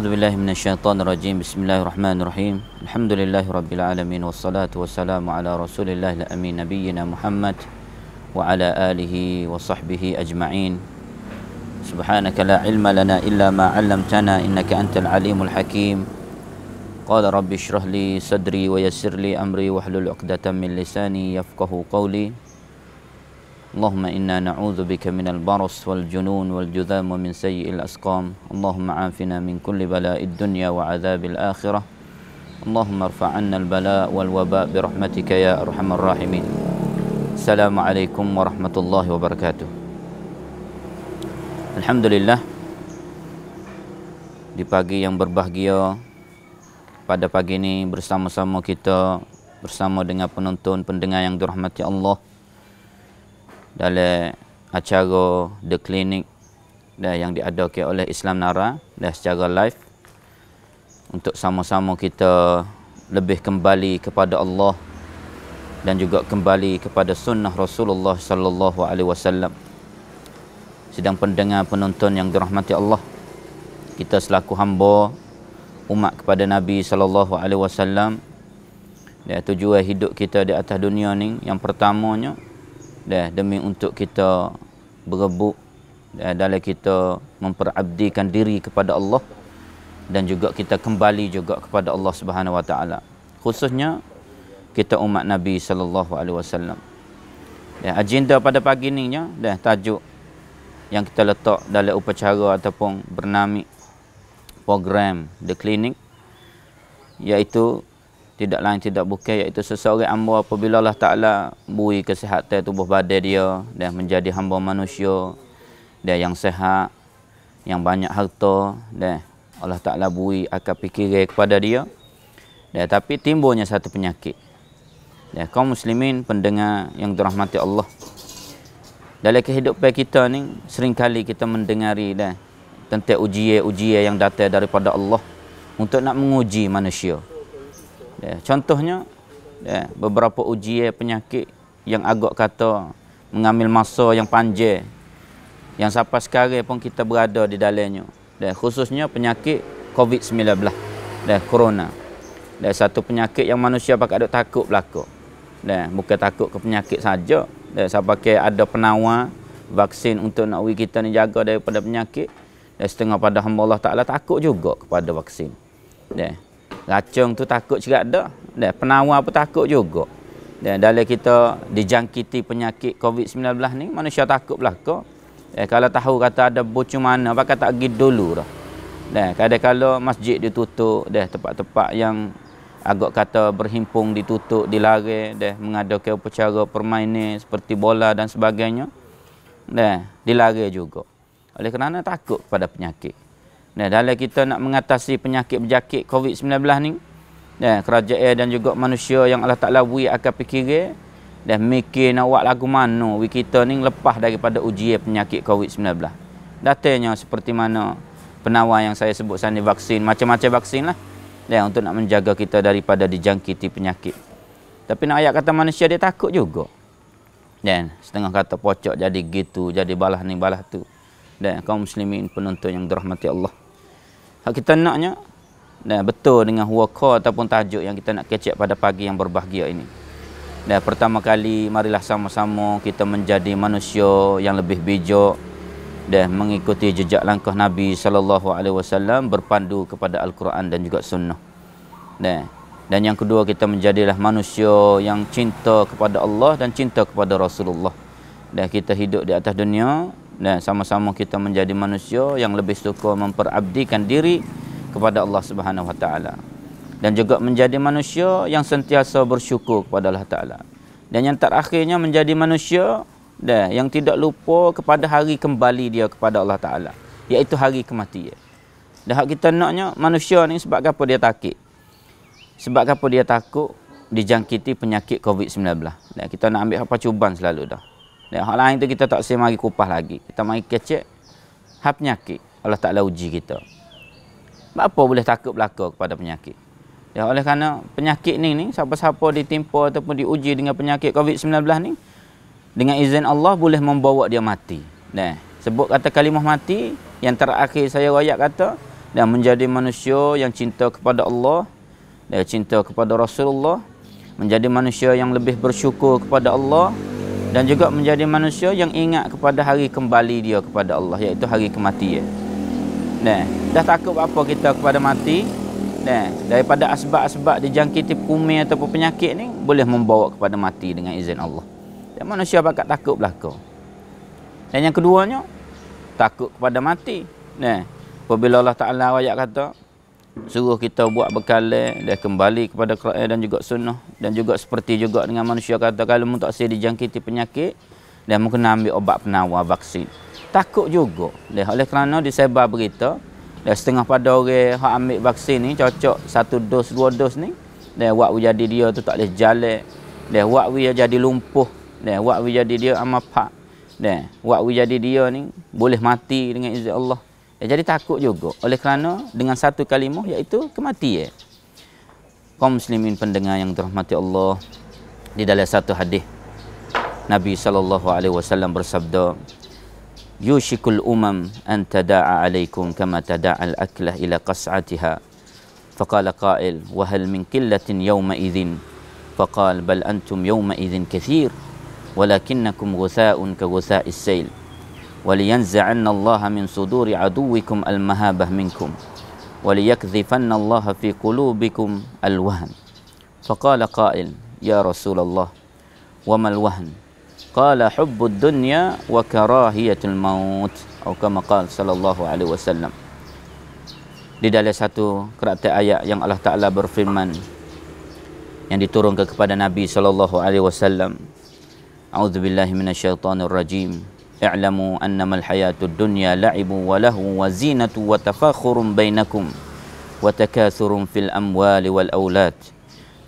أعوذ بالله من الشيطان الرجيم بسم الله الرحمن الرحيم الحمد لله رب العالمين والصلاة والسلام على رسول الله الأمين نبينا محمد وعلى آله وصحبه أجمعين سبحانك لا علم لنا إلا ما علمتنا إنك أنت العليم الحكيم قال رب اشرح لي صدري ويسر لي أمري واحلل عقدة من لساني يفقه قولي اللهم إنا نعوذ بك من البرص والجنون والجذام ومن سيء الأسقام اللهم عافنا من كل بلاء الدنيا وعذاب الآخرة اللهم ارفع عنا البلاء والوباء برحمتك يا أرحم الراحمين السلام عليكم ورحمة الله وبركاته الحمد لله di pagi yang berbahagia pada pagi ini bersama-sama kita bersama dengan penonton pendengar yang dirahmati Allah dalam acara The Clinic dan yang diadakan oleh Islam Nara dan secara live untuk sama-sama kita lebih kembali kepada Allah dan juga kembali kepada sunnah Rasulullah sallallahu alaihi wasallam. Sedang pendengar penonton yang dirahmati Allah. Kita selaku hamba umat kepada Nabi sallallahu alaihi wasallam dan tujuan hidup kita di atas dunia ni yang pertamanya dah demi untuk kita berebut dah dalam kita memperabdikan diri kepada Allah dan juga kita kembali juga kepada Allah Subhanahu Wa Taala khususnya kita umat Nabi sallallahu alaihi wasallam. Ya agenda pada pagi ni nya dah tajuk yang kita letak dalam upacara ataupun bernama program the clinic iaitu tidak lain tidak bukan iaitu seseorang hamba apabila Allah Taala beri kesihatan tubuh badan dia dan menjadi hamba manusia dia yang sehat yang banyak harta dan Allah Taala beri akal fikiran kepada dia dan tapi timbulnya satu penyakit dan kaum muslimin pendengar yang dirahmati Allah dalam kehidupan kita ni kali kita mendengari dah tentang ujian-ujian yang datang daripada Allah untuk nak menguji manusia. Ya, contohnya ya, beberapa ujian penyakit yang agak kata mengambil masa yang panjang yang sampai sekarang pun kita berada di dalamnya. Ya, khususnya penyakit COVID-19 dan ya, corona. Ya, satu penyakit yang manusia pakai ada takut berlaku. Ya, bukan takut ke penyakit saja. Ya, sampai ada penawar vaksin untuk nak uji kita ni jaga daripada penyakit. Ya, setengah pada hamba Allah Ta'ala takut juga kepada vaksin. Ya racun tu takut juga dah. Dan penawar pun takut juga. Dan dalam kita dijangkiti penyakit COVID-19 ni, manusia takut belaka. Eh, kalau tahu kata ada bocu mana, bakal tak pergi dulu dah. Dan kadang-kadang masjid ditutup, deh tempat-tempat yang agak kata berhimpung ditutup, dilari, deh mengadakan upacara permainan seperti bola dan sebagainya. Dan dilari juga. Oleh kerana takut pada penyakit. Nah, dalam kita nak mengatasi penyakit berjakit COVID-19 ni, dan kerajaan dan juga manusia yang Allah Ta'ala wui akan fikir, dan mikir nak buat lagu mana wui kita ni lepas daripada ujian penyakit COVID-19. Datanya seperti mana penawar yang saya sebut sana vaksin, macam-macam vaksin lah. Dan untuk nak menjaga kita daripada dijangkiti penyakit. Tapi nak ayat kata manusia dia takut juga. Dan setengah kata pocok jadi gitu, jadi balah ni balah tu. Dan kaum muslimin penonton yang dirahmati Allah. Hak kita naknya dah betul dengan huwaka ataupun tajuk yang kita nak kecek pada pagi yang berbahagia ini. Dah pertama kali marilah sama-sama kita menjadi manusia yang lebih bijak dan mengikuti jejak langkah Nabi sallallahu alaihi wasallam berpandu kepada al-Quran dan juga sunnah. Dah dan yang kedua kita menjadilah manusia yang cinta kepada Allah dan cinta kepada Rasulullah. Dah kita hidup di atas dunia dan sama-sama kita menjadi manusia yang lebih suka memperabdikan diri kepada Allah Subhanahu Wa Taala dan juga menjadi manusia yang sentiasa bersyukur kepada Allah Taala dan yang terakhirnya menjadi manusia dan yang tidak lupa kepada hari kembali dia kepada Allah Taala iaitu hari kematian. Dan hak kita naknya manusia ni sebab apa dia takik, Sebab apa dia takut dijangkiti penyakit COVID-19. Dan kita nak ambil apa cuban selalu dah. Dan hal lain tu kita tak sem mari kupas lagi. Kita mari kecek. Hal penyakit. Allah Ta'ala uji kita. Apa boleh takut berlaku kepada penyakit? Ya, oleh kerana penyakit ni ni siapa-siapa ditimpa ataupun diuji dengan penyakit COVID-19 ni dengan izin Allah boleh membawa dia mati. Nah, sebut kata kalimah mati yang terakhir saya royak kata dan menjadi manusia yang cinta kepada Allah dan cinta kepada Rasulullah menjadi manusia yang lebih bersyukur kepada Allah dan juga menjadi manusia yang ingat kepada hari kembali dia kepada Allah iaitu hari kematian. Nah, dah takut apa kita kepada mati? Nah, daripada asbab-asbab dijangkiti kumi ataupun penyakit ni boleh membawa kepada mati dengan izin Allah. Dan manusia bakat takut belaka. Dan yang keduanya takut kepada mati. Nah, apabila Allah Taala ayat kata, suruh kita buat bekal eh, dia kembali kepada Quran dan juga sunnah dan juga seperti juga dengan manusia kata kalau mu tak sedi jangkiti penyakit dia mu kena ambil obat penawar vaksin takut juga dia oleh kerana disebar berita dia setengah pada orang hak ambil vaksin ni cocok satu dos dua dos ni dia buat jadi dia tu tak boleh jalan dia buat dia jadi lumpuh dia buat jadi dia pak dia buat jadi dia ni boleh mati dengan izin Allah Ya, jadi takut juga. Oleh kerana dengan satu kalimah iaitu kematian. Kaum muslimin pendengar yang dirahmati Allah di dalam satu hadis Nabi sallallahu alaihi wasallam bersabda Yushikul umam an tada'a alaikum kama tada'a al-aklah ila qas'atiha faqala qa'il wa hal min qillatin yawma idhin faqala bal antum yawma idhin kathir walakinnakum ghutha'un ka ghutha'is sail ولينزعن الله من صدور عدوكم المهابة منكم وليكذفن الله في قلوبكم الوهن فقال قائل يا رسول الله وما الوهن قال حب الدنيا وكراهية الموت أو كما قال صلى الله عليه وسلم di dalam satu kerata ayat yang Allah Ta'ala berfirman yang diturunkan kepada Nabi SAW A'udzubillahiminasyaitanirrajim اعلموا أنما الحياة الدنيا لعب وله وزينة وتفاخر بينكم وتكاثر في الأموال والأولاد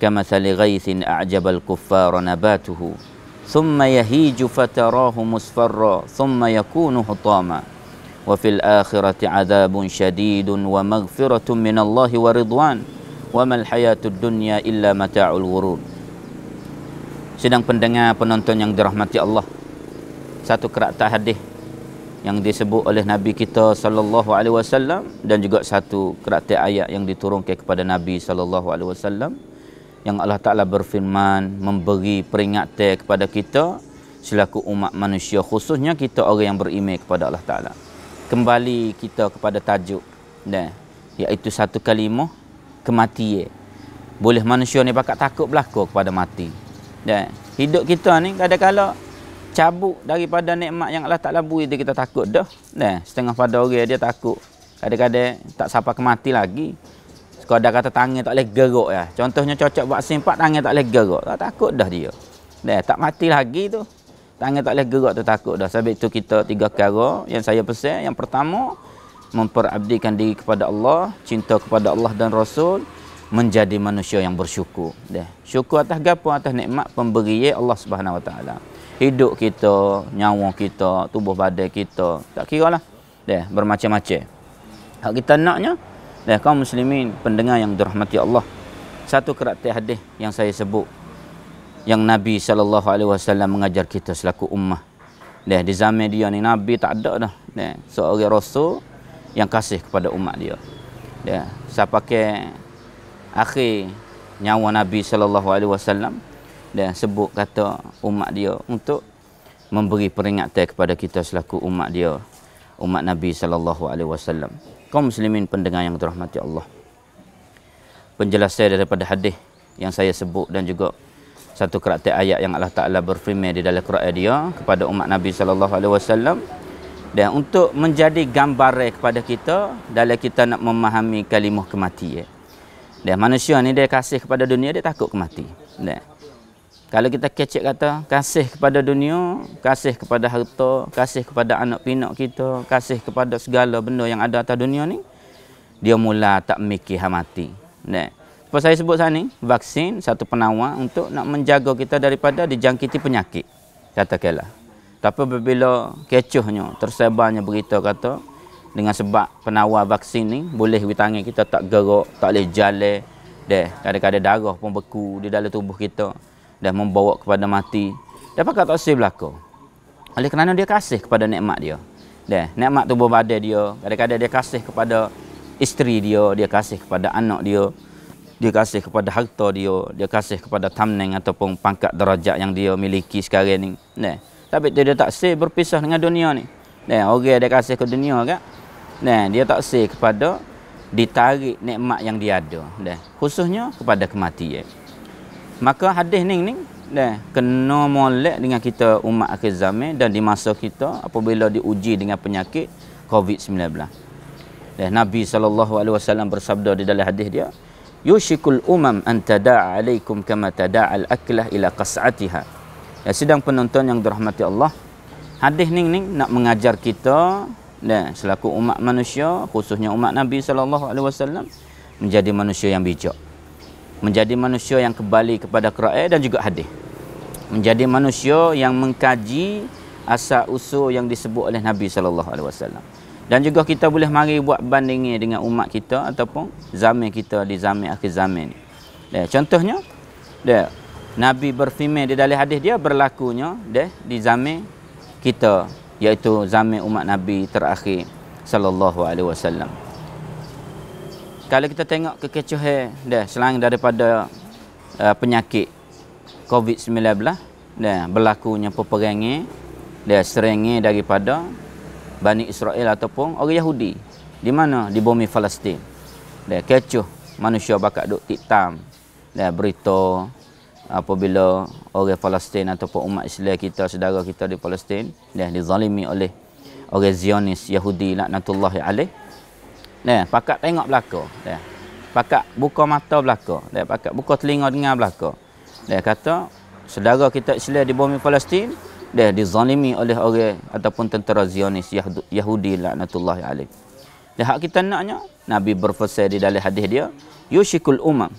كمثل غيث أعجب الكفار نباته ثم يهيج فتراه مصفرا ثم يكون حطاما وفي الآخرة عذاب شديد ومغفرة من الله ورضوان وما الحياة الدنيا إلا متاع الغرور Sedang pendengar penonton yang dirahmati Allah satu kerata hadis yang disebut oleh Nabi kita sallallahu alaihi wasallam dan juga satu kerata ayat yang diturunkan kepada Nabi sallallahu alaihi wasallam yang Allah Taala berfirman memberi peringatan kepada kita selaku umat manusia khususnya kita orang yang beriman kepada Allah Taala. Kembali kita kepada tajuk dan iaitu satu kalimah kematian. Boleh manusia ni pakat takut belako kepada mati. Dan hidup kita ni kadang-kadang cabut daripada nikmat yang Allah Ta'ala beri itu kita takut dah. Nah, setengah pada orang dia takut. Kadang-kadang tak sampai kemati lagi. Sekadar kata tangan tak boleh gerok ya. Contohnya cocok buat simpat tangan tak boleh gerok. Tak takut dah dia. Nah, tak mati lagi tu. Tangan tak boleh gerok tu takut dah. Sebab itu kita tiga kara yang saya pesan. Yang pertama, memperabdikan diri kepada Allah, cinta kepada Allah dan Rasul, menjadi manusia yang bersyukur. Deh. Syukur atas gapo atas nikmat pemberi Allah Subhanahu Wa Taala hidup kita, nyawa kita, tubuh badan kita, tak kira lah. Deh, bermacam-macam. Hak kita naknya, deh kaum muslimin pendengar yang dirahmati Allah. Satu kerat hadis yang saya sebut yang Nabi saw mengajar kita selaku ummah. Deh di zaman dia ni Nabi tak ada dah. Deh seorang rasul yang kasih kepada umat dia. Deh saya pakai akhir nyawa Nabi saw dan sebut kata umat dia untuk memberi peringatan kepada kita selaku umat dia umat Nabi sallallahu alaihi wasallam kaum muslimin pendengar yang dirahmati Allah penjelasan daripada hadis yang saya sebut dan juga satu karakter ayat yang Allah Taala berfirman di dalam Quran dia kepada umat Nabi sallallahu alaihi wasallam dan untuk menjadi gambar kepada kita dalam kita nak memahami kalimah kematian. Dan manusia ni dia kasih kepada dunia dia takut kematian. Kalau kita kecek kata kasih kepada dunia, kasih kepada harta, kasih kepada anak pinak kita, kasih kepada segala benda yang ada atas dunia ni, dia mula tak mikir ha mati. Nek. Apa saya sebut sana ni, vaksin satu penawar untuk nak menjaga kita daripada dijangkiti penyakit. Kata kela. Tapi bila kecohnya, tersebarnya berita kata dengan sebab penawar vaksin ni boleh witangi kita tak gerak, tak boleh jalan, deh, kadang-kadang darah pun beku di dalam tubuh kita dan membawa kepada mati. Dia pakai tak sih berlaku. Oleh kerana dia kasih kepada nikmat dia. Dan nikmat tubuh badan dia, kadang-kadang dia kasih kepada isteri dia, dia kasih kepada anak dia, dia kasih kepada harta dia, dia kasih kepada tamneng ataupun pangkat derajat yang dia miliki sekarang ni. tapi dia tak sih berpisah dengan dunia ni. Dan orang dia kasih ke dunia kan. Dan dia tak sih kepada ditarik nikmat yang dia ada. Dan khususnya kepada kematian maka hadis ni ni dah kena molek dengan kita umat akhir zaman dan di masa kita apabila diuji dengan penyakit COVID-19. Dah Nabi saw bersabda di dalam hadis dia, "Yushikul umam an tada'a alaikum kama tada'a al-aklah ila qas'atiha." Ya sidang penonton yang dirahmati Allah, hadis ni ni nak mengajar kita dan selaku umat manusia khususnya umat Nabi saw menjadi manusia yang bijak menjadi manusia yang kembali kepada Quran dan juga hadis menjadi manusia yang mengkaji asal usul yang disebut oleh Nabi sallallahu alaihi wasallam dan juga kita boleh mari buat bandingnya dengan umat kita ataupun zaman kita di zaman akhir zaman ni ya, contohnya dia Nabi berfirman di dalam hadis dia berlakunya deh di zaman kita iaitu zaman umat Nabi terakhir sallallahu alaihi wasallam kalau kita tengok kekecohan eh, dah selain daripada uh, penyakit COVID-19 lah, dah berlakunya peperangan dah serangan daripada Bani Israel ataupun orang Yahudi di mana di bumi Palestin dah kecoh manusia bakat duk titam dah berita apabila orang Palestin ataupun umat Islam kita saudara kita di Palestin dah dizalimi oleh orang Zionis Yahudi laknatullah alaihi Dah, pakak tengok belaka. Dah. Pakak buka mata belaka. Dah, pakak buka telinga dengar belaka. Dah kata saudara kita Islam di bumi Palestin dah dizalimi oleh orang ataupun tentera Zionis Yahudi laknatullah alaih. Dah hak kita naknya Nabi berfasal di dalam hadis dia, yushikul umam.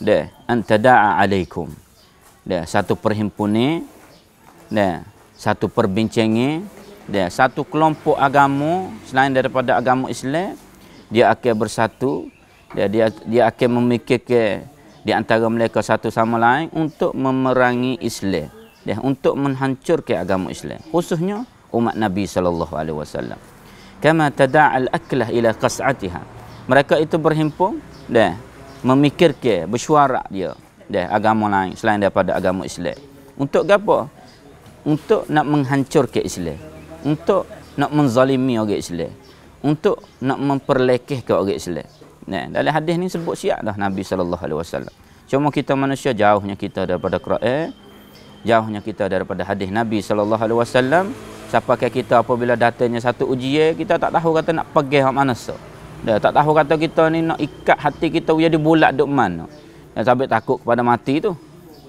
Dah, antada'a alaikum. Dah, satu perhimpunan Nah, satu perbincangan, dia satu kelompok agama selain daripada agama Islam dia akan bersatu dia dia, dia akan memikirkan di antara mereka satu sama lain untuk memerangi Islam dia untuk menghancurkan agama Islam khususnya umat Nabi sallallahu alaihi wasallam kama tada'al aklah ila qas'atiha mereka itu berhimpun dan memikirkan bersuara dia dia agama lain selain daripada agama Islam untuk apa untuk nak menghancurkan Islam untuk nak menzalimi orang Islam untuk nak memperlekeh ke orang Islam. Nah, dalam hadis ni sebut siap dah Nabi sallallahu alaihi wasallam. Cuma kita manusia jauhnya kita daripada Quran, eh? jauhnya kita daripada hadis Nabi sallallahu alaihi wasallam. Siapa kita apabila datangnya satu ujian, kita tak tahu kata nak pergi ke mana so. Dah tak tahu kata kita ni nak ikat hati kita jadi bulat duk mana. Dan sampai takut kepada mati tu.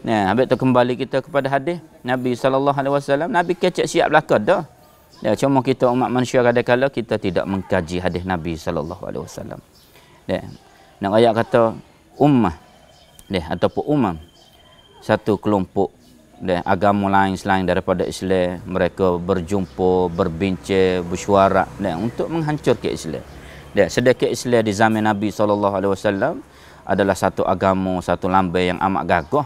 Nah, habis tu kembali kita kepada hadis Nabi sallallahu alaihi wasallam. Nabi kecek siap belaka dah. Ya, cuma kita umat manusia kadang-kala kita tidak mengkaji hadis Nabi sallallahu alaihi wasallam. Ya. Nak ayat kata ummah. Ya, ataupun umam. Satu kelompok ya, agama lain selain daripada Islam, mereka berjumpa, berbincang, bersuara ya, untuk menghancurkan Islam. Ya, sedekat Islam di zaman Nabi sallallahu alaihi wasallam adalah satu agama, satu lambai yang amat gagah.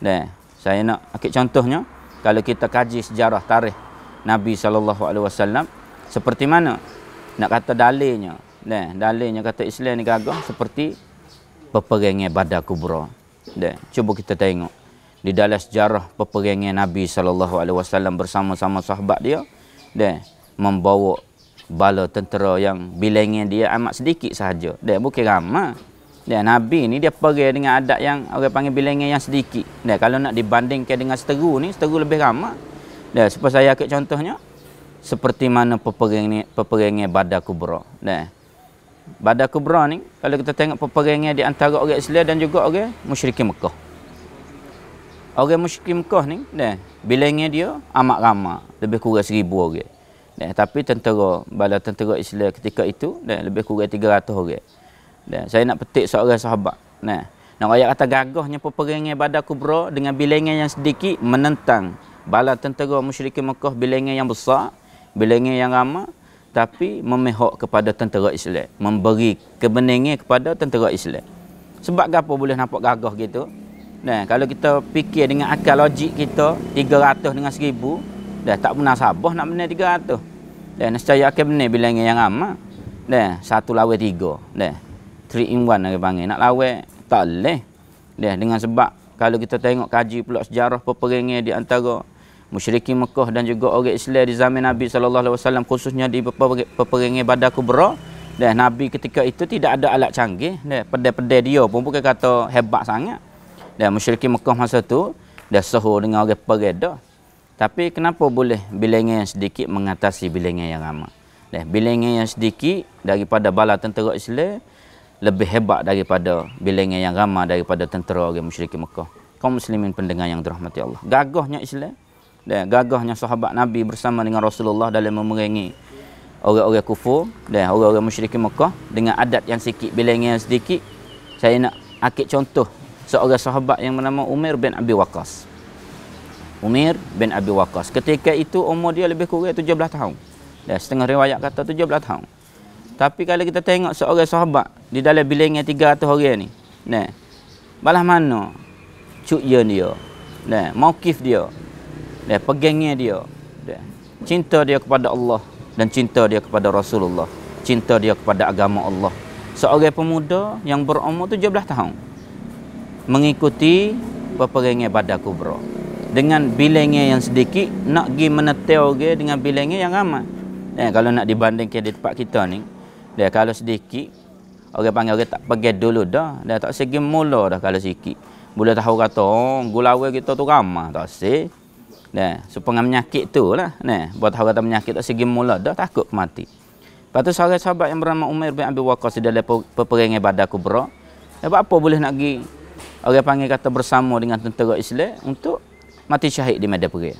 Ya, saya nak akik contohnya kalau kita kaji sejarah tarikh Nabi saw. seperti mana nak kata dalenya, deh dalenya kata Islam ni gagah seperti peperangan Badar Kubra deh cuba kita tengok di dalam sejarah peperangan Nabi sallallahu alaihi wasallam bersama-sama sahabat dia deh membawa bala tentera yang bilangan dia amat sedikit sahaja deh bukan ramai deh Nabi ni dia pergi dengan adat yang orang panggil bilangan yang sedikit deh kalau nak dibandingkan dengan seteru ni seteru lebih ramai dan supaya saya ambil contohnya seperti mana peperangan peperangan Badar Kubra. Dan Badar Kubra ni kalau kita tengok peperangan di antara orang Islam dan juga orang musyrikin Mekah. Orang musyrikin Mekah ni dan bilangnya dia amat ramai, lebih kurang seribu orang. Dan tapi tentera bala tentera Islam ketika itu dan lebih kurang 300 orang. Dan saya nak petik seorang sahabat. Nah, nak ayat kata gagahnya peperangan Badar Kubra dengan bilangan yang sedikit menentang bala tentera musyrik Mekah bilangan yang besar, bilangan yang ramai tapi memihak kepada tentera Islam, memberi kebeningan kepada tentera Islam. Sebab apa boleh nampak gagah gitu? Nah, kalau kita fikir dengan akal logik kita, 300 dengan 1000, dah tak pernah sabah nak benar 300. Dan secara akal benar bilangan yang ramai. Dah, satu lawan tiga. Dah, three in one lagi panggil. Nak lawan, tak boleh. Dah, dengan sebab kalau kita tengok kaji pula sejarah peperangan di antara musyrikin Mekah dan juga orang Islam di zaman Nabi sallallahu alaihi wasallam khususnya di peperangan Badar Kubra dan Nabi ketika itu tidak ada alat canggih dan pede pedai dia pun bukan kata hebat sangat dan musyrikin Mekah masa tu dah sahur dengan orang pereda tapi kenapa boleh bilangan yang sedikit mengatasi bilangan yang ramai dan bilangan yang sedikit daripada bala tentera Islam lebih hebat daripada bilangan yang ramai daripada tentera orang musyrikin Mekah kaum muslimin pendengar yang dirahmati Allah gagahnya Islam dan gagahnya sahabat Nabi bersama dengan Rasulullah dalam memerangi orang-orang kufur dan orang-orang musyrik Mekah dengan adat yang sikit bilangnya yang sedikit saya nak akik contoh seorang sahabat yang bernama Umar bin Abi Waqas Umar bin Abi Waqas ketika itu umur dia lebih kurang 17 tahun dan setengah riwayat kata 17 tahun tapi kalau kita tengok seorang sahabat di dalam bilangan 300 orang ni nah balah mana cuknya dia nah kif dia ya, pegangnya dia ya, cinta dia kepada Allah dan cinta dia kepada Rasulullah cinta dia kepada agama Allah seorang pemuda yang berumur 17 tahun mengikuti peperangan Badar Kubra dengan bilangnya yang sedikit nak pergi menetel dia dengan bilangnya yang ramai ya, kalau nak dibandingkan di tempat kita ni dia ya, kalau sedikit orang panggil orang tak pergi dulu dah dia tak segi mula dah kalau sikit boleh tahu kata oh, gulawe kita tu ramah tak sih Nah, supaya menyakit tu lah. Nah, buat hal-hal kata menyakit tak segi mula dah takut mati. Patut tu sahabat yang bernama Umar bin Abi Waqqas di dalam peperangan Badar Kubra. Ya apa boleh nak pergi orang panggil kata bersama dengan tentera Islam untuk mati syahid di medan perang.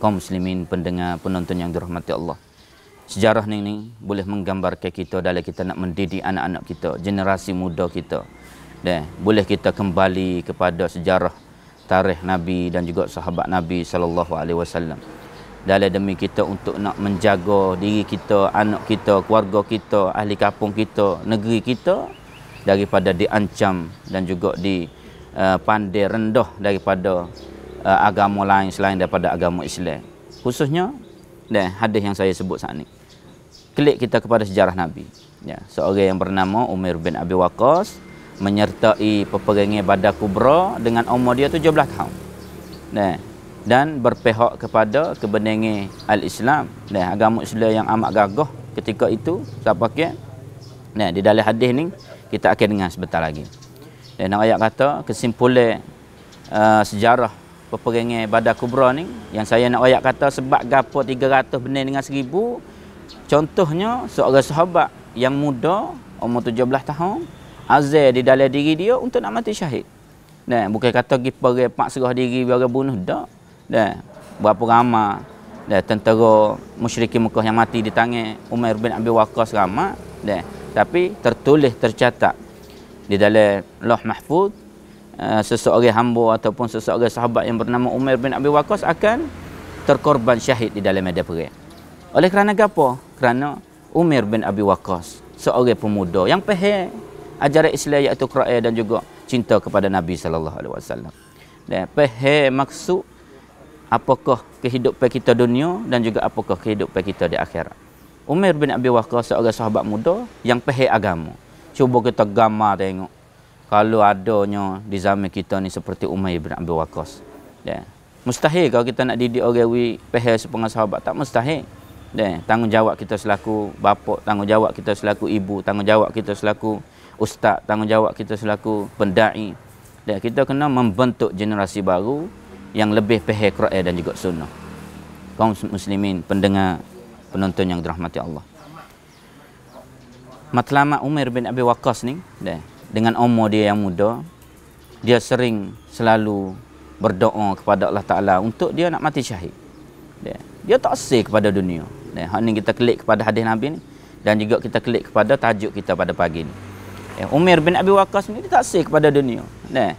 Kaum muslimin pendengar penonton yang dirahmati Allah. Sejarah ni, ni boleh menggambarkan kita dalam kita nak mendidik anak-anak kita, generasi muda kita. Dan boleh kita kembali kepada sejarah tarikh Nabi dan juga sahabat Nabi sallallahu alaihi wasallam. Dalam demi kita untuk nak menjaga diri kita, anak kita, keluarga kita, ahli kampung kita, negeri kita daripada diancam dan juga di eh, pandai rendah daripada eh, agama lain selain daripada agama Islam. Khususnya dan hadis yang saya sebut saat ini. Klik kita kepada sejarah Nabi. Ya, seorang yang bernama Umar bin Abi Waqqas menyertai peperangan Badar Kubra dengan umur dia 17 tahun. Nah, dan berpihak kepada kebenaran al-Islam dan agama Islam yang amat gagah ketika itu siapa ke? Nah, di dalam hadis ni kita akan dengar sebentar lagi. Dan nak ayat kata kesimpulan uh, sejarah peperangan Badar Kubra ni yang saya nak ayat kata sebab gapo 300 benar dengan 1000 contohnya seorang sahabat yang muda umur 17 tahun azal di dalam diri dia untuk nak mati syahid. Dan bukan kata pergi perang pak serah diri biar bunuh dak. Dan berapa ramai dan tentera musyrikin Mekah yang mati di tangan Umar bin Abi Waqqas ramai dan tapi tertulis tercatat di dalam Lauh Mahfuz uh, seseorang hamba ataupun seseorang sahabat yang bernama Umar bin Abi Waqqas akan terkorban syahid di dalam medan perang. Oleh kerana apa? Kerana Umar bin Abi Waqqas seorang pemuda yang pehe ajaran Islam iaitu Quran dan juga cinta kepada Nabi sallallahu alaihi wasallam. Dan pehe maksud apakah kehidupan kita dunia dan juga apakah kehidupan kita di akhirat. Umar bin Abi Waqqas seorang sahabat muda yang pehe agama. Cuba kita gambar tengok kalau adanya di zaman kita ni seperti Umar bin Abi Waqqas. Ya. Mustahil kalau kita nak didik orang wi pehe sepengah sahabat tak mustahil. Dan tanggungjawab kita selaku bapa, tanggungjawab kita selaku ibu, tanggungjawab kita selaku ustaz tanggungjawab kita selaku pendai dan kita kena membentuk generasi baru yang lebih pehe Quran dan juga sunnah kaum muslimin pendengar penonton yang dirahmati Allah matlamat Umar bin Abi Waqqas ni dan dengan umur dia yang muda dia sering selalu berdoa kepada Allah Taala untuk dia nak mati syahid dan dia tak sih kepada dunia dan hari ni kita klik kepada hadis Nabi ni dan juga kita klik kepada tajuk kita pada pagi ni. Ya, Umar bin Abi Waqqas ni dia tak sahih kepada dunia. Nah.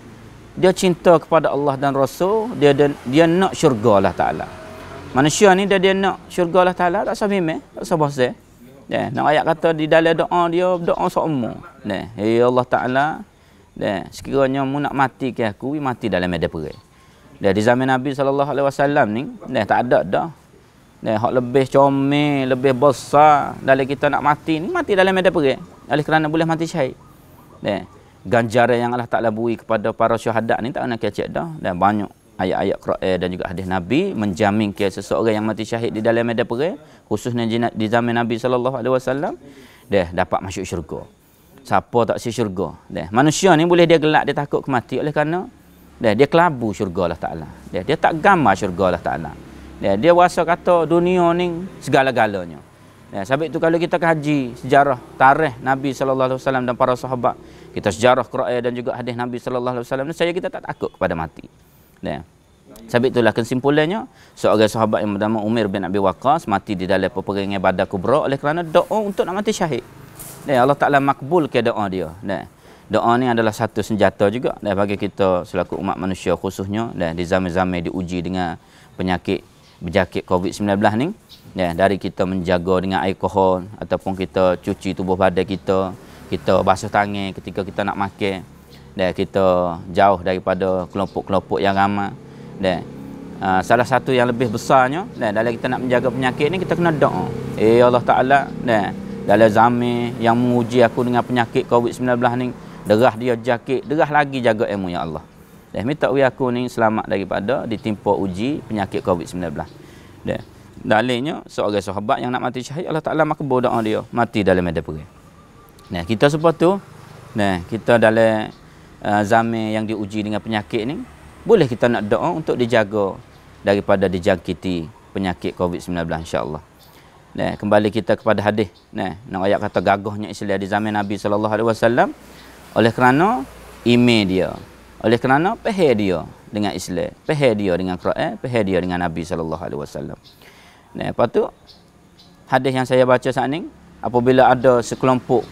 Dia cinta kepada Allah dan Rasul, dia dia, dia nak syurga Allah Taala. Manusia ni dia dia nak syurga Allah Taala tak sabi meh, tak sabar se. Nah, nak ayat kata di dalam doa dia doa seumur. Nah, ya Allah Taala, nah sekiranya mu nak mati ke aku, mati dalam medan perang. Dah di zaman Nabi sallallahu alaihi wasallam ni, nah tak ada dah. Nah, hak lebih comel, lebih besar dalam kita nak mati ni mati dalam medan perang. Oleh kerana boleh mati syahid. Eh, ganjaran yang Allah Ta'ala beri kepada para syuhadat ni tak kena kecek dah. Dan banyak ayat-ayat Quran dan juga hadis Nabi menjamin ke seseorang yang mati syahid di dalam medan perang khususnya di zaman Nabi sallallahu alaihi wasallam dah dapat masuk syurga. Siapa tak si syurga? Dah. Manusia ni boleh dia gelak dia takut kematian oleh kerana dah dia kelabu syurga Allah Taala. Dah dia tak gambar syurga Allah Taala. Dah dia rasa kata dunia ni segala-galanya. Ya, sebab itu kalau kita kaji sejarah tarikh Nabi sallallahu alaihi wasallam dan para sahabat, kita sejarah Quran dan juga hadis Nabi sallallahu alaihi wasallam, saya kita tak takut kepada mati. Ya. sabit itulah kesimpulannya, seorang sahabat yang bernama Umar bin Abi Waqqas mati di dalam peperangan Badar Kubra oleh kerana doa untuk nak mati syahid. Ya, Allah Taala makbul ke doa dia. Ya. Doa ni adalah satu senjata juga ya, bagi kita selaku umat manusia khususnya dan ya, di zaman-zaman diuji dengan penyakit berjangkit COVID-19 ni ya dari kita menjaga dengan alkohol ataupun kita cuci tubuh badan kita kita basuh tangan ketika kita nak makan dan kita jauh daripada kelompok-kelompok yang ramai dan Uh, salah satu yang lebih besarnya dan dalam kita nak menjaga penyakit ni kita kena doa. Ya eh, Allah Taala dan dalam zaman yang menguji aku dengan penyakit COVID-19 ni, derah dia jakit, derah lagi jaga ilmu ya Allah. Dah minta ui aku ni selamat daripada ditimpa uji penyakit COVID-19. Dah. Dalilnya seorang sahabat yang nak mati syahid Allah Taala makbul doa dia mati dalam medan perang. Nah, kita seperti tu. Nah, kita dalam uh, zaman yang diuji dengan penyakit ni boleh kita nak doa untuk dijaga daripada dijangkiti penyakit COVID-19 insya-Allah. Nah, kembali kita kepada hadis. Nah, nak ayat kata gagahnya Islam di zaman Nabi sallallahu alaihi wasallam oleh kerana iman dia, oleh kerana peher dia dengan Islam, peher dia dengan Quran, peher dia dengan Nabi sallallahu alaihi wasallam. Nah, apa tu? Hadis yang saya baca saat ini, apabila ada sekelompok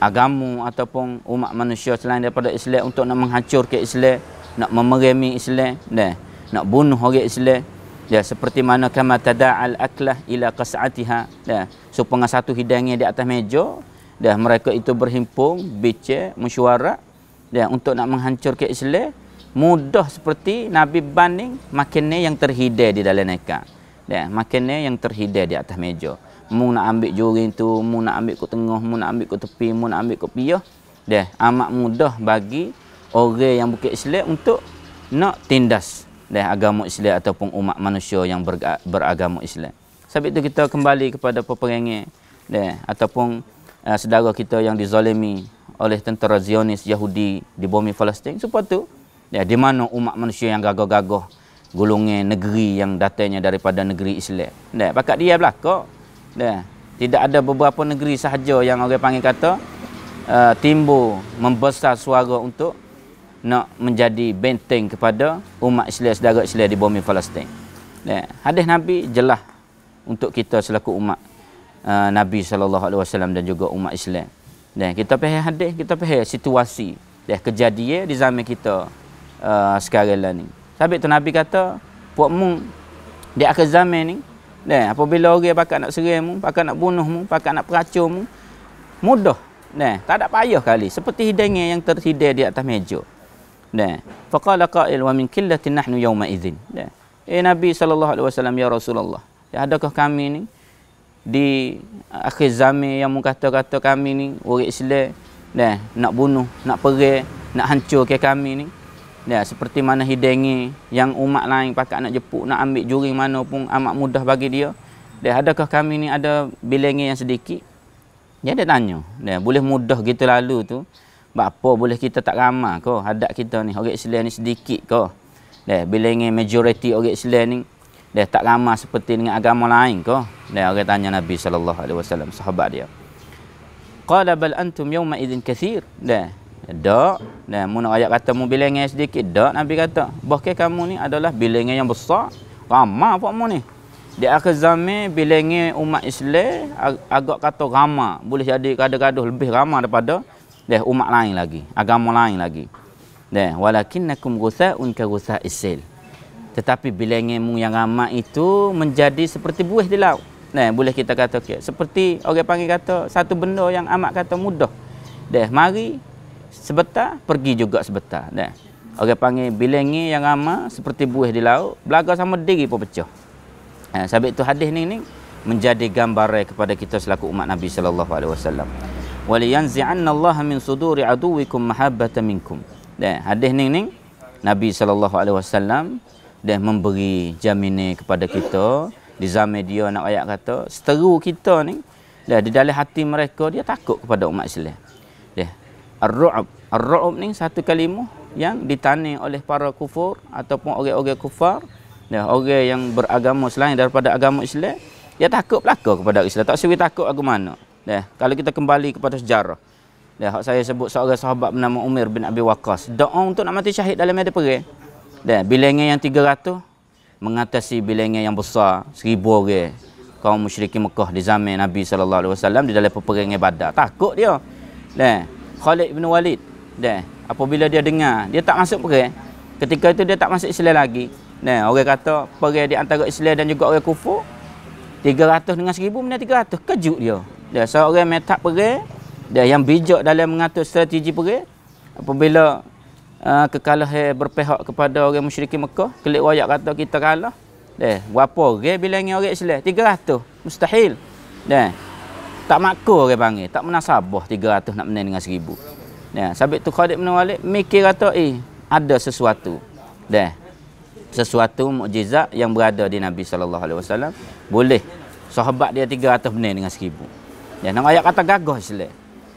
agama ataupun umat manusia selain daripada Islam untuk nak menghancur ke Islam, nak memeremi Islam, nah, nak bunuh orang Islam, ya seperti mana kama tada'al aklah ila qas'atiha, nah, supaya satu hidangan di atas meja, dah mereka itu berhimpun, bece, mesyuarat, ya, untuk nak menghancurkan Islam mudah seperti Nabi banding makin ni yang terhidai di dalam neka, Ya, makin ni yang terhidai di atas meja. Mu nak ambil juring tu, mu nak ambil ke tengah, mu nak ambil ke tepi, mu nak ambil ke piah. Ya, amat mudah bagi orang yang bukan Islam untuk nak tindas ya, agama Islam ataupun umat manusia yang beragama Islam. Sebab itu kita kembali kepada peperangan ya, ataupun uh, saudara kita yang dizalimi oleh tentera Zionis Yahudi di bumi Palestin. Sebab tu, ya, di mana umat manusia yang gagah-gagah gulungi negeri yang datangnya daripada negeri Islam. Ya, pakak dia belakang. Ya, tidak ada beberapa negeri sahaja yang orang panggil kata uh, timbul membesar suara untuk nak menjadi benteng kepada umat Islam saudara Islam di bumi Palestin. Ya, hadis Nabi jelas untuk kita selaku umat eh, Nabi saw dan juga umat Islam. Dan kita pergi hadis, kita pergi situasi. Dan kejadian di zaman kita uh, sekarang lah ni. Sabit tu Nabi kata, Puak mu, di akhir zaman ni, dan apabila orang pakai nak serimu, pakai nak bunuhmu, pakai nak peracumu, mudah. Nah, tak ada payah kali. Seperti hidangnya yang tersidai di atas meja. Nah, faqala qa'il wa min killatin nahnu yawma idzin. Nah. Eh Nabi sallallahu alaihi wasallam ya Rasulullah. Ya adakah kami ni? di akhir zaman yang mengkata-kata kami ni orang Islam dah nak bunuh, nak perang, nak hancur ke kami ni. Ya, seperti mana hidangi yang umat lain pakat nak jepuk, nak ambil juring mana pun amat mudah bagi dia. Dan adakah kami ni ada bilangan yang sedikit? dia dia tanya. Dan boleh mudah gitu lalu tu. Apa boleh kita tak ramah ko hadap kita ni orang Islam ni sedikit ko, Dan bilangan majoriti orang Islam ni dia tak ramah seperti dengan agama lain ke? Dia orang tanya Nabi sallallahu alaihi wasallam sahabat dia. Qala bal antum yawma idzin kathir. Dah. Dak. Dah mun ayat kata mu bilangan sedikit. Dak Nabi kata, bahkan kamu ni adalah bilangan yang besar. Ramah apa mu ni? Di akhir zaman bilangan umat Islam agak kata ramah. Boleh jadi kadang-kadang lebih ramah daripada dah umat lain lagi, agama lain lagi. Dah. Walakinnakum ghusaa'un ka ghusaa'isil. Tetapi bila ilmu yang ramai itu menjadi seperti buih di laut. Nah, boleh kita kata okay. seperti orang panggil kata satu benda yang amat kata mudah. Dah mari sebentar pergi juga sebentar. Nah. Orang panggil bilangi yang ramai seperti buih di laut, belaga sama diri pun pecah. Nah, sebab itu hadis ni ni menjadi gambaran kepada kita selaku umat Nabi sallallahu alaihi wasallam. Wa Waliyanzi'anna Allah min suduri aduwikum mahabbatan minkum. Nah, hadis ni ni Nabi sallallahu alaihi wasallam dia memberi jaminan kepada kita di zaman dia nak ayat kata seteru kita ni dah di dalam hati mereka dia takut kepada umat Islam dia ar-ru'ab ar-ru'ab ni satu kalimah yang ditani oleh para kufur ataupun orang-orang kufar dia orang yang beragama selain daripada agama Islam dia takut belaka kepada Islam tak sewi takut aku mana dia kalau kita kembali kepada sejarah dia saya sebut seorang sahabat bernama Umar bin Abi Waqqas doa untuk nak mati syahid dalam medan perang dan bilangan yang 300 mengatasi bilangan yang besar seribu orang kaum musyrikin Mekah di zaman Nabi sallallahu alaihi wasallam di dalam peperangan Badar. Takut dia. Dan Khalid bin Walid dan apabila dia dengar dia tak masuk perang. Ketika itu dia tak masuk Islam lagi. Dan orang kata perang di antara Islam dan juga orang kufur 300 dengan 1000 mana 300 kejut dia. Dan seorang metak perang dia yang bijak dalam mengatur strategi perang apabila Ah, kekalah berpihak kepada orang musyrikin Mekah kelik wayak kata kita kalah deh berapa orang bilang orang Islam 300 mustahil deh tak makko orang panggil tak menasabah 300 nak menang dengan 1000 deh sabit tu khadid bin walid mikir kata eh ada sesuatu deh sesuatu mukjizat yang berada di Nabi sallallahu alaihi wasallam boleh sahabat dia 300 menang dengan 1000 deh nak ayat kata gagah Islam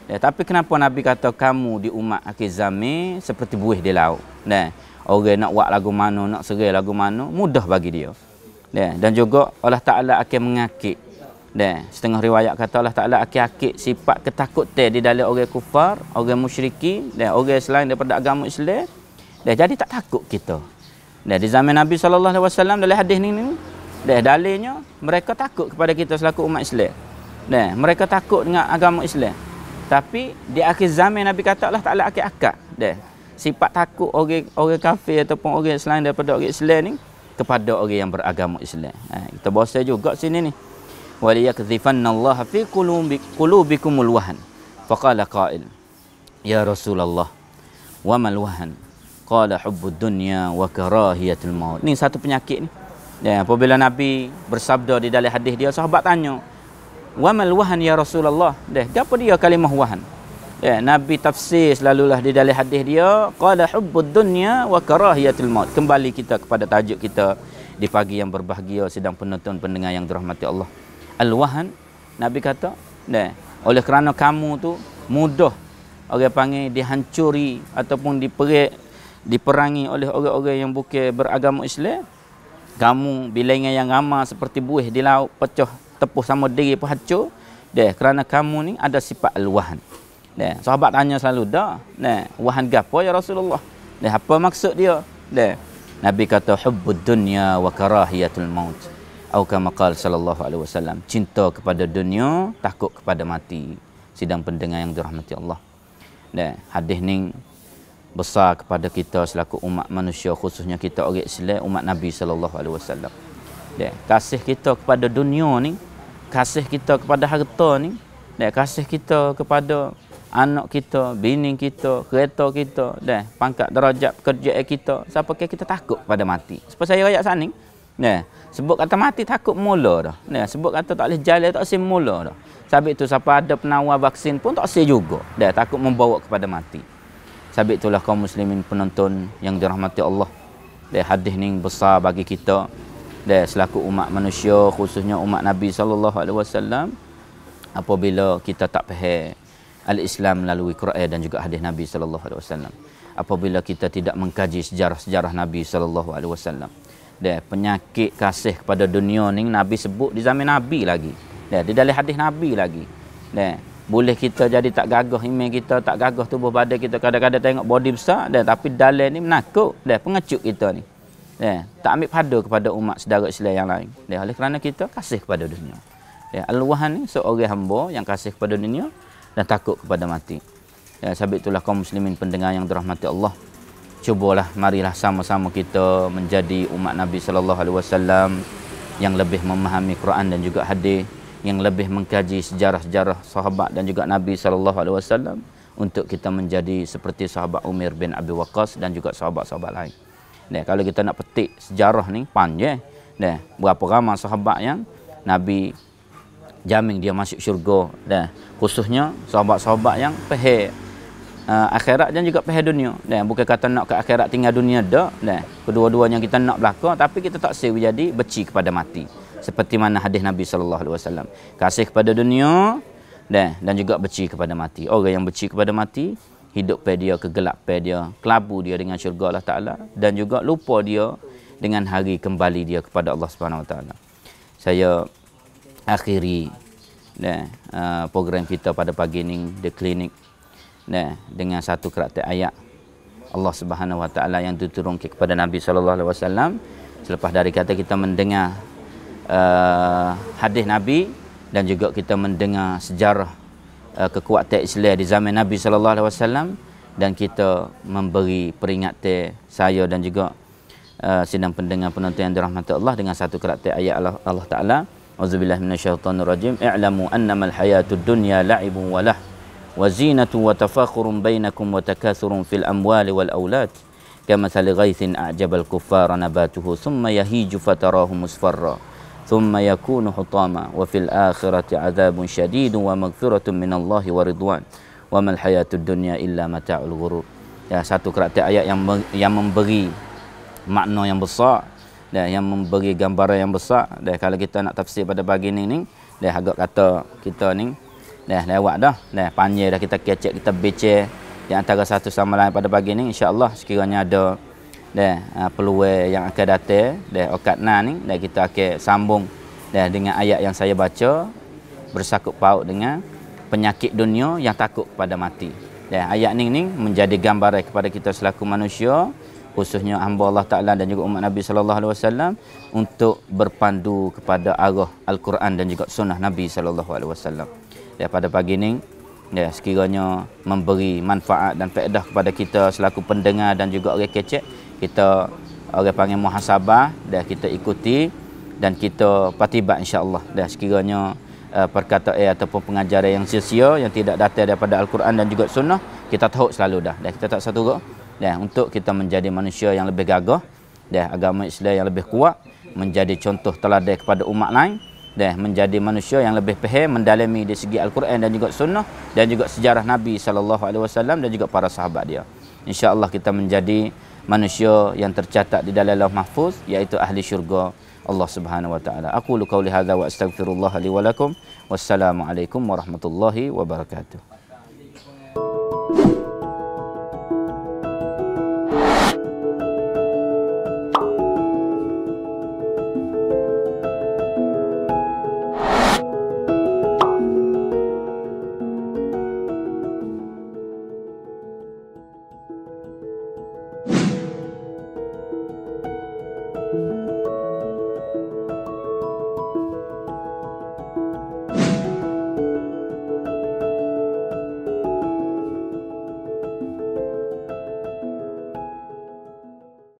Ya, tapi kenapa Nabi kata kamu di umat akhir zaman seperti buih di laut? Ya, orang nak buat lagu mana, nak serai lagu mana, mudah bagi dia. Ya, dan juga Allah Ta'ala akan mengakit. Ya, setengah riwayat kata Allah Ta'ala akan akit sifat ketakutan di dalam orang kufar, orang musyriki, dan orang selain daripada agama Islam. Ya, jadi tak takut kita. Ya, di zaman Nabi Sallallahu Alaihi Wasallam dalam hadis ini, ya, dalilnya mereka takut kepada kita selaku umat Islam. Ya, mereka takut dengan agama Islam. Tapi di akhir zaman Nabi kata Allah tak ada akal-akal deh. Sifat takut orang orang kafir ataupun orang selain daripada orang Islam ni kepada orang yang beragama Islam. Ha, kita bosan juga sini ni. Wal yakdzifannallaha fi qulubi qulubikumul wahan. Faqala qa'il Ya Rasulullah wa mal wahan qala hubbud dunya wa karahiyatul maut ni satu penyakit ni dan ya, apabila nabi bersabda di dalam hadis dia sahabat tanya wamal wahan ya Rasulullah. Deh, apa dia kalimah wahan? Ya, Nabi tafsir lah di dalam hadis dia qala hubbud dunya wa karahiyatul maut. Kembali kita kepada tajuk kita di pagi yang berbahagia sedang penonton pendengar yang dirahmati Allah. Al wahan Nabi kata, deh, oleh kerana kamu tu mudah orang panggil dihancuri ataupun diperik diperangi oleh orang-orang yang bukan beragama Islam kamu bilangan yang ramai seperti buih di laut pecah tepuh sama diri pun hancur deh kerana kamu ni ada sifat al-wahan deh sahabat tanya selalu dah deh wahan gapo ya Rasulullah deh apa maksud dia deh nabi kata hubbud dunya wa karahiyatul maut atau kama qala sallallahu alaihi wasallam cinta kepada dunia takut kepada mati sidang pendengar yang dirahmati Allah deh hadis ni besar kepada kita selaku umat manusia khususnya kita orang Islam umat Nabi sallallahu alaihi wasallam Ya, kasih kita kepada dunia ni, kasih kita kepada harta ni, ya, kasih kita kepada anak kita, bini kita, kereta kita, deh, pangkat derajat kerja kita, siapa ke kita takut pada mati. Sebab saya rakyat sana, deh, sebut kata mati takut mula dah. Deh, sebut kata tak boleh jalan tak sim mula dah. Sebab itu siapa ada penawar vaksin pun tak sim juga. Deh, takut membawa kepada mati. sabit itulah kaum muslimin penonton yang dirahmati Allah. Deh, hadis ni besar bagi kita dan selaku umat manusia khususnya umat Nabi sallallahu alaihi wasallam apabila kita tak faham al-Islam melalui Quran dan juga hadis Nabi sallallahu alaihi wasallam apabila kita tidak mengkaji sejarah-sejarah Nabi sallallahu alaihi wasallam dan penyakit kasih kepada dunia ni Nabi sebut di zaman Nabi lagi dan di dalam hadis Nabi lagi dan boleh kita jadi tak gagah iman kita tak gagah tubuh badan kita kadang-kadang tengok body besar dan tapi dalam ni menakut dan pengecut kita ni ya, tak ambil pada kepada umat saudara Islam yang lain. Ya, oleh kerana kita kasih kepada dunia. Ya, Al-Wahan ni seorang hamba yang kasih kepada dunia dan takut kepada mati. Ya, sebab itulah kaum muslimin pendengar yang dirahmati Allah. Cubalah marilah sama-sama kita menjadi umat Nabi sallallahu alaihi wasallam yang lebih memahami Quran dan juga hadis, yang lebih mengkaji sejarah-sejarah sahabat dan juga Nabi sallallahu alaihi wasallam untuk kita menjadi seperti sahabat Umar bin Abi Waqqas dan juga sahabat-sahabat lain. Nah, kalau kita nak petik sejarah ni panjang. Nah, eh. berapa ramai sahabat yang Nabi jamin dia masuk syurga. Nah, khususnya sahabat-sahabat yang pehe uh, ah, akhirat dan juga pehe dunia. Nah, bukan kata nak ke akhirat tinggal dunia dah. Nah, kedua-duanya kita nak belaka tapi kita tak sel jadi beci kepada mati. Seperti mana hadis Nabi sallallahu alaihi wasallam. Kasih kepada dunia dan dan juga beci kepada mati. Orang yang beci kepada mati hidup dia kegelap dia kelabu dia dengan syurga Allah Taala dan juga lupa dia dengan hari kembali dia kepada Allah Subhanahu Wa Taala saya akhiri nah eh, program kita pada pagi ini the clinic nah dengan satu kerat ayat Allah Subhanahu Wa Taala yang diturunkan kepada Nabi Sallallahu Alaihi Wasallam selepas dari kata kita mendengar uh, hadis Nabi dan juga kita mendengar sejarah uh, kekuatan Islam di zaman Nabi sallallahu alaihi wasallam dan kita memberi peringatan saya dan juga uh, sidang pendengar penonton yang dirahmati Allah dengan satu karakter ayat Allah, Allah Taala auzubillahi minasyaitonirrajim i'lamu annama alhayatud dunya la'ibun walah وزينة وتفاخر بينكم وتكاثر في الأموال والأولاد كمثل غيث أعجب الكفار nabatuhu, ثم yahiju فتراه musfarra. ثم يكون حطاما وفي الآخرة عذاب شديد ومغفرة من الله ورضوان وما الحياة الدنيا إلا متاع الغرور Ya satu kerat ayat yang yang memberi makna yang besar dan yang memberi gambaran yang besar dan kalau kita nak tafsir pada pagi ni ni dan agak kata kita ni dah lewat dah dah panjang dah kita kecek kita bece yang antara satu sama lain pada pagi ni insyaallah sekiranya ada deh uh, peluang yang akan datang deh okat nan ni deh kita akan sambung deh dengan ayat yang saya baca bersakut paut dengan penyakit dunia yang takut pada mati. Deh ayat ni ni menjadi gambaran kepada kita selaku manusia khususnya hamba Allah Taala dan juga umat Nabi sallallahu alaihi wasallam untuk berpandu kepada arah al-Quran dan juga sunnah Nabi sallallahu alaihi wasallam. Ya pada pagi ni ya sekiranya memberi manfaat dan faedah kepada kita selaku pendengar dan juga orang kecek kita orang panggil muhasabah dan kita ikuti dan kita patibat insyaallah dan sekiranya uh, perkataan eh, ataupun pengajaran yang sia-sia yang tidak datang daripada al-Quran dan juga sunnah kita tahu selalu dah dan kita tak satu gerak dan untuk kita menjadi manusia yang lebih gagah dan agama Islam yang lebih kuat menjadi contoh teladan kepada umat lain dan menjadi manusia yang lebih faham mendalami di segi al-Quran dan juga sunnah dan juga sejarah Nabi sallallahu alaihi wasallam dan juga para sahabat dia insya Allah kita menjadi manusia yang tercatat di dalam lauh mahfuz iaitu ahli syurga Allah Subhanahu wa taala. Aku lu qauli hadza wa astaghfirullah li wa lakum. Wassalamualaikum warahmatullahi wabarakatuh.